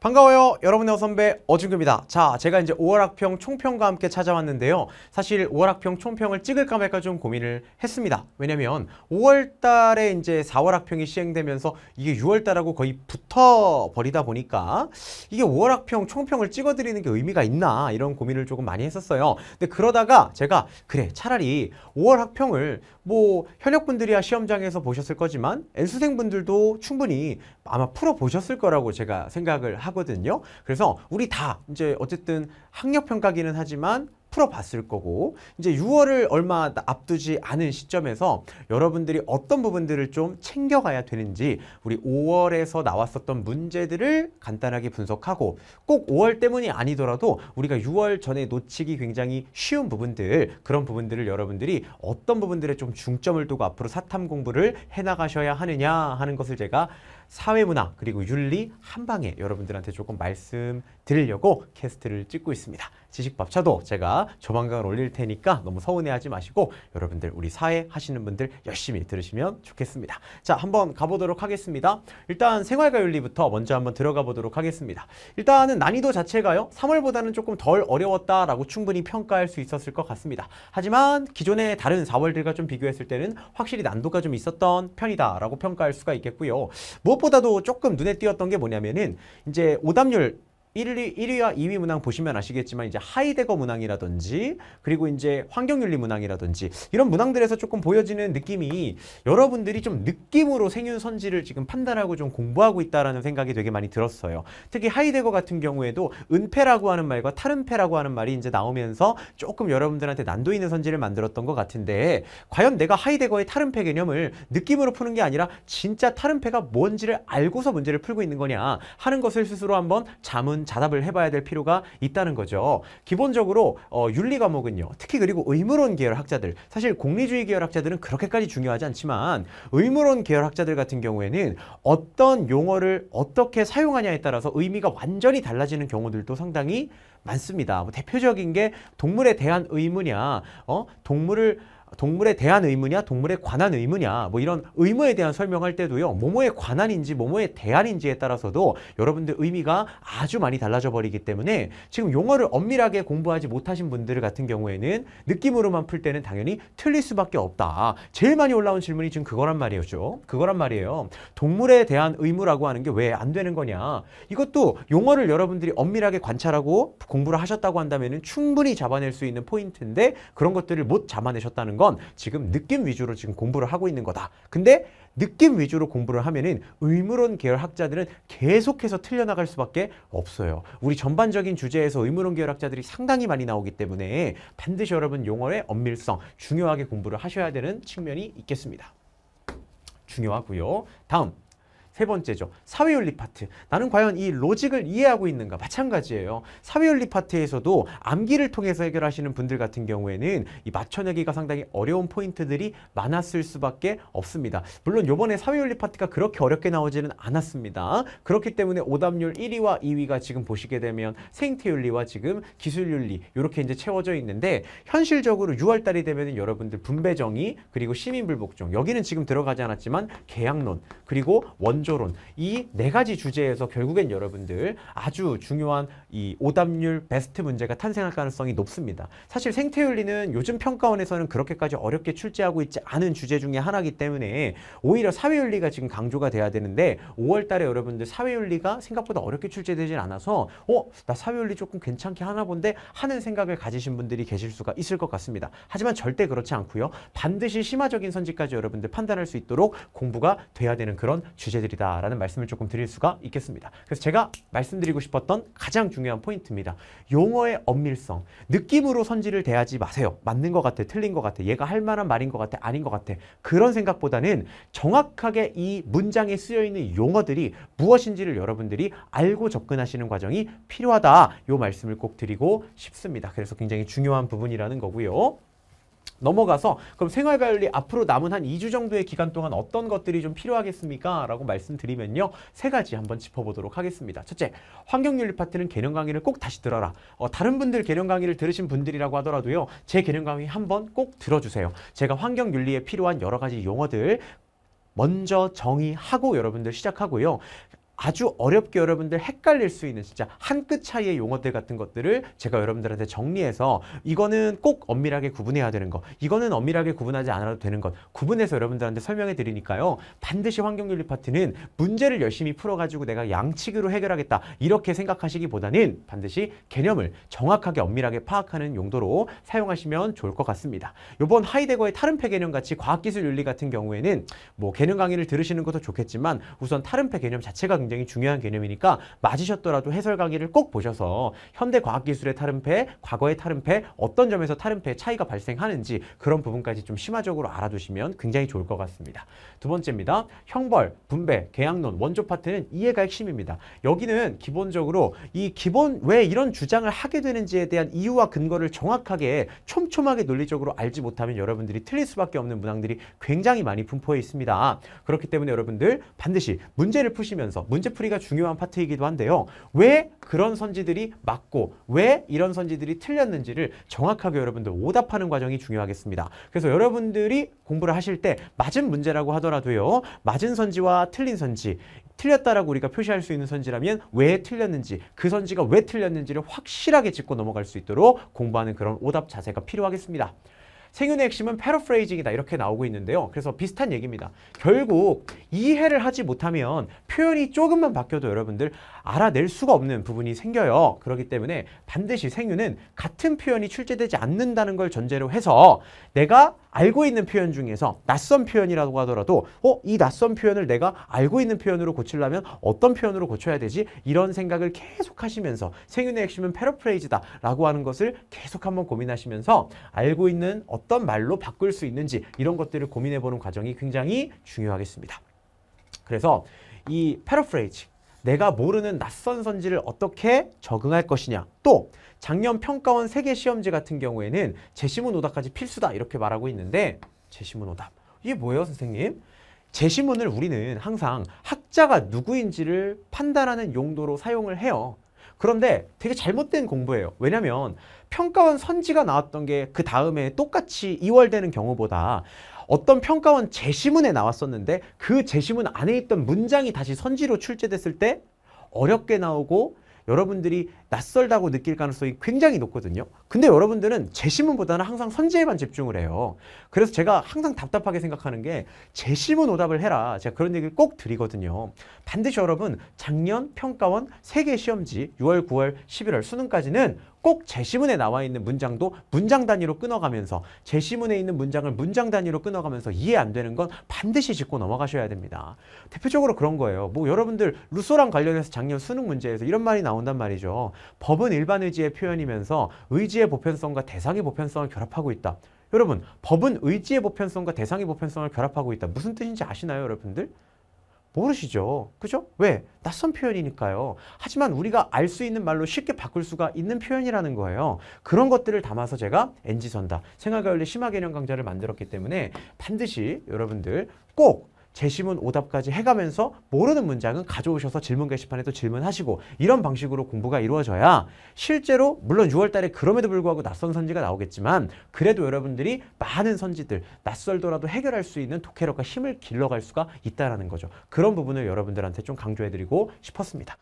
반가워요 여러분의 어선배 어준규입니다 자 제가 이제 5월 학평 총평과 함께 찾아왔는데요 사실 5월 학평 총평을 찍을까 말까 좀 고민을 했습니다 왜냐면 5월 달에 이제 4월 학평이 시행되면서 이게 6월 달하고 거의 붙어 버리다 보니까 이게 5월 학평 총평을 찍어드리는 게 의미가 있나 이런 고민을 조금 많이 했었어요 근데 그러다가 제가 그래 차라리 5월 학평을 뭐 현역분들이야 시험장에서 보셨을 거지만 N수생분들도 충분히 아마 풀어보셨을 거라고 제가 생각을 하고 하거든요. 그래서 우리 다 이제 어쨌든 학력 평가기는 하지만 풀어봤을 거고 이제 6월을 얼마 앞두지 않은 시점에서 여러분들이 어떤 부분들을 좀 챙겨가야 되는지 우리 5월에서 나왔었던 문제들을 간단하게 분석하고 꼭 5월 때문이 아니더라도 우리가 6월 전에 놓치기 굉장히 쉬운 부분들 그런 부분들을 여러분들이 어떤 부분들에 좀 중점을 두고 앞으로 사탐 공부를 해나가셔야 하느냐 하는 것을 제가 사회문화 그리고 윤리 한 방에 여러분들한테 조금 말씀드리려고 캐스트를 찍고 있습니다. 지식밥차도 제가 조만간 올릴 테니까 너무 서운해하지 마시고 여러분들 우리 사회 하시는 분들 열심히 들으시면 좋겠습니다. 자 한번 가보도록 하겠습니다. 일단 생활과 윤리부터 먼저 한번 들어가 보도록 하겠습니다. 일단은 난이도 자체가요. 3월보다는 조금 덜 어려웠다라고 충분히 평가할 수 있었을 것 같습니다. 하지만 기존의 다른 4월들과 좀 비교했을 때는 확실히 난도가 좀 있었던 편이다라고 평가할 수가 있겠고요. 무엇 무엇보다도 조금 눈에 띄었던 게 뭐냐면은 이제 오답률 1위, 1위와 2위 문항 보시면 아시겠지만 이제 하이데거 문항이라든지 그리고 이제 환경윤리 문항이라든지 이런 문항들에서 조금 보여지는 느낌이 여러분들이 좀 느낌으로 생윤선지를 지금 판단하고 좀 공부하고 있다라는 생각이 되게 많이 들었어요. 특히 하이데거 같은 경우에도 은폐라고 하는 말과 탈은폐라고 하는 말이 이제 나오면서 조금 여러분들한테 난도 있는 선지를 만들었던 것 같은데 과연 내가 하이데거의 탈은폐 개념을 느낌으로 푸는 게 아니라 진짜 탈은폐가 뭔지를 알고서 문제를 풀고 있는 거냐 하는 것을 스스로 한번 자문 한번 자답을 해봐야 될 필요가 있다는 거죠. 기본적으로 어, 윤리 과목은요. 특히 그리고 의무론 계열 학자들 사실 공리주의 계열 학자들은 그렇게까지 중요하지 않지만 의무론 계열 학자들 같은 경우에는 어떤 용어를 어떻게 사용하냐에 따라서 의미가 완전히 달라지는 경우들도 상당히 많습니다. 뭐 대표적인 게 동물에 대한 의무냐, 어? 동물을 동물에 대한 의무냐 동물에 관한 의무냐 뭐 이런 의무에 대한 설명할 때도요 뭐뭐에 관한인지 뭐뭐에 대한인지에 따라서도 여러분들 의미가 아주 많이 달라져 버리기 때문에 지금 용어를 엄밀하게 공부하지 못하신 분들 같은 경우에는 느낌으로만 풀 때는 당연히 틀릴 수밖에 없다 제일 많이 올라온 질문이 지금 그거란 말이었죠 그거란 말이에요 동물에 대한 의무라고 하는 게 왜 안 되는 거냐 이것도 용어를 여러분들이 엄밀하게 관찰하고 공부를 하셨다고 한다면 충분히 잡아낼 수 있는 포인트인데 그런 것들을 못 잡아내셨다는 건 지금 느낌 위주로 지금 공부를 하고 있는 거다. 근데 느낌 위주로 공부를 하면은 의무론 계열 학자들은 계속해서 틀려나갈 수밖에 없어요. 우리 전반적인 주제에서 의무론 계열 학자들이 상당히 많이 나오기 때문에 반드시 여러분 용어의 엄밀성 중요하게 공부를 하셔야 되는 측면이 있겠습니다. 중요하고요. 다음 세 번째죠. 사회윤리 파트. 나는 과연 이 로직을 이해하고 있는가? 마찬가지예요. 사회윤리 파트에서도 암기를 통해서 해결하시는 분들 같은 경우에는 이 맞춰내기가 상당히 어려운 포인트들이 많았을 수밖에 없습니다. 물론 요번에 사회윤리 파트가 그렇게 어렵게 나오지는 않았습니다. 그렇기 때문에 오답률 1위와 2위가 지금 보시게 되면 생태윤리와 지금 기술윤리 이렇게 이제 채워져 있는데 현실적으로 6월달이 되면 여러분들 분배정의 그리고 시민불복종 여기는 지금 들어가지 않았지만 계약론 그리고 원조 구조론 이네 가지 주제에서 결국엔 여러분들 아주 중요한 이 오답률 베스트 문제가 탄생할 가능성이 높습니다. 사실 생태윤리는 요즘 평가원에서는 그렇게까지 어렵게 출제하고 있지 않은 주제 중에 하나이기 때문에 오히려 사회윤리가 지금 강조가 돼야 되는데 5월 달에 여러분들 사회윤리가 생각보다 어렵게 출제되진 않아서 어? 나 사회윤리 조금 괜찮게 하나 본데 하는 생각을 가지신 분들이 계실 수가 있을 것 같습니다. 하지만 절대 그렇지 않고요. 반드시 심화적인 선지까지 여러분들 판단할 수 있도록 공부가 돼야 되는 그런 주제들이다라는 말씀을 조금 드릴 수가 있겠습니다. 그래서 제가 말씀드리고 싶었던 가장 중요한 중요한 포인트입니다. 용어의 엄밀성. 느낌으로 선지를 대하지 마세요. 맞는 것 같아, 틀린 것 같아, 얘가 할 만한 말인 것 같아, 아닌 것 같아. 그런 생각보다는 정확하게 이 문장에 쓰여 있는 용어들이 무엇인지를 여러분들이 알고 접근하시는 과정이 필요하다. 요 말씀을 꼭 드리고 싶습니다. 그래서 굉장히 중요한 부분이라는 거고요. 넘어가서 그럼 생활관리 앞으로 남은 한 2주 정도의 기간 동안 어떤 것들이 좀 필요하겠습니까? 라고 말씀드리면요. 세 가지 한번 짚어보도록 하겠습니다. 첫째, 환경윤리 파트는 개념 강의를 꼭 다시 들어라. 어, 다른 분들 개념 강의를 들으신 분들이라고 하더라도요. 제 개념 강의 한번 꼭 들어주세요. 제가 환경윤리에 필요한 여러 가지 용어들 먼저 정의하고 여러분들 시작하고요. 아주 어렵게 여러분들 헷갈릴 수 있는 진짜 한 끗 차이의 용어들 같은 것들을 제가 여러분들한테 정리해서 이거는 꼭 엄밀하게 구분해야 되는 것 이거는 엄밀하게 구분하지 않아도 되는 것 구분해서 여러분들한테 설명해 드리니까요 반드시 환경윤리 파트는 문제를 열심히 풀어가지고 내가 양측으로 해결하겠다 이렇게 생각하시기보다는 반드시 개념을 정확하게 엄밀하게 파악하는 용도로 사용하시면 좋을 것 같습니다 이번 하이데거의 타른패 개념 같이 과학기술 윤리 같은 경우에는 뭐 개념 강의를 들으시는 것도 좋겠지만 우선 타른패 개념 자체가 굉장히 중요한 개념이니까 맞으셨더라도 해설 강의를 꼭 보셔서 현대 과학기술의 탈음패, 과거의 탈음패, 어떤 점에서 탈음패의 차이가 발생하는지 그런 부분까지 좀 심화적으로 알아두시면 굉장히 좋을 것 같습니다. 두 번째입니다. 형벌, 분배, 계약론, 원조 파트는 이해가 핵심입니다. 여기는 기본적으로 이 기본 왜 이런 주장을 하게 되는지에 대한 이유와 근거를 정확하게 촘촘하게 논리적으로 알지 못하면 여러분들이 틀릴 수밖에 없는 문항들이 굉장히 많이 분포해 있습니다. 그렇기 때문에 여러분들 반드시 문제를 푸시면서 문 문제풀이가 중요한 파트이기도 한데요. 왜 그런 선지들이 맞고 왜 이런 선지들이 틀렸는지를 정확하게 여러분들 오답하는 과정이 중요하겠습니다. 그래서 여러분들이 공부를 하실 때 맞은 문제라고 하더라도요. 맞은 선지와 틀린 선지 틀렸다라고 우리가 표시할 수 있는 선지라면 왜 틀렸는지 그 선지가 왜 틀렸는지를 확실하게 짚고 넘어갈 수 있도록 공부하는 그런 오답 자세가 필요하겠습니다. 생윤의 핵심은 패러프레이징이다 이렇게 나오고 있는데요. 그래서 비슷한 얘기입니다. 결국 이해를 하지 못하면 표현이 조금만 바뀌어도 여러분들 알아낼 수가 없는 부분이 생겨요. 그렇기 때문에 반드시 생윤은 같은 표현이 출제되지 않는다는 걸 전제로 해서 내가 알고 있는 표현 중에서 낯선 표현이라고 하더라도 어? 이 낯선 표현을 내가 알고 있는 표현으로 고치려면 어떤 표현으로 고쳐야 되지? 이런 생각을 계속 하시면서 생윤의 핵심은 패러프레이즈다 라고 하는 것을 계속 한번 고민하시면서 알고 있는 어떤 어떤 말로 바꿀 수 있는지 이런 것들을 고민해보는 과정이 굉장히 중요하겠습니다. 그래서 이 패러프레이즈, 내가 모르는 낯선 선지를 어떻게 적응할 것이냐. 또 작년 평가원 세계 시험지 같은 경우에는 제시문 오답까지 필수다 이렇게 말하고 있는데 제시문 오답. 이게 뭐예요 선생님? 제시문을 우리는 항상 학자가 누구인지를 판단하는 용도로 사용을 해요. 그런데 되게 잘못된 공부예요. 왜냐면 하 평가원 선지가 나왔던 게 그 다음에 똑같이 이월되는 경우보다 어떤 평가원 재시문에 나왔었는데 그 재시문 안에 있던 문장이 다시 선지로 출제됐을 때 어렵게 나오고 여러분들이 낯설다고 느낄 가능성이 굉장히 높거든요. 근데 여러분들은 재심문보다는 항상 선지에만 집중을 해요. 그래서 제가 항상 답답하게 생각하는 게재심문 오답을 해라. 제가 그런 얘기를 꼭 드리거든요. 반드시 여러분 작년 평가원 세계 시험지 6월, 9월, 11월 수능까지는 꼭 제시문에 나와 있는 문장도 문장 단위로 끊어가면서 제시문에 있는 문장을 문장 단위로 끊어가면서 이해 안 되는 건 반드시 짚고 넘어가셔야 됩니다. 대표적으로 그런 거예요. 뭐 여러분들 루소랑 관련해서 작년 수능 문제에서 이런 말이 나온단 말이죠. 법은 일반 의지의 표현이면서 의지의 보편성과 대상의 보편성을 결합하고 있다. 여러분 법은 의지의 보편성과 대상의 보편성을 결합하고 있다. 무슨 뜻인지 아시나요 여러분들? 모르시죠. 그죠? 왜? 낯선 표현이니까요. 하지만 우리가 알 수 있는 말로 쉽게 바꿀 수가 있는 표현이라는 거예요. 그런 것들을 담아서 제가 NG선다. 생활과 윤리 심화 개념 강좌를 만들었기 때문에 반드시 여러분들 꼭 제시문 오답까지 해가면서 모르는 문장은 가져오셔서 질문 게시판에도 질문하시고 이런 방식으로 공부가 이루어져야 실제로 물론 6월 달에 그럼에도 불구하고 낯선 선지가 나오겠지만 그래도 여러분들이 많은 선지들 낯설더라도 해결할 수 있는 독해력과 힘을 길러갈 수가 있다라는 거죠. 그런 부분을 여러분들한테 좀 강조해드리고 싶었습니다.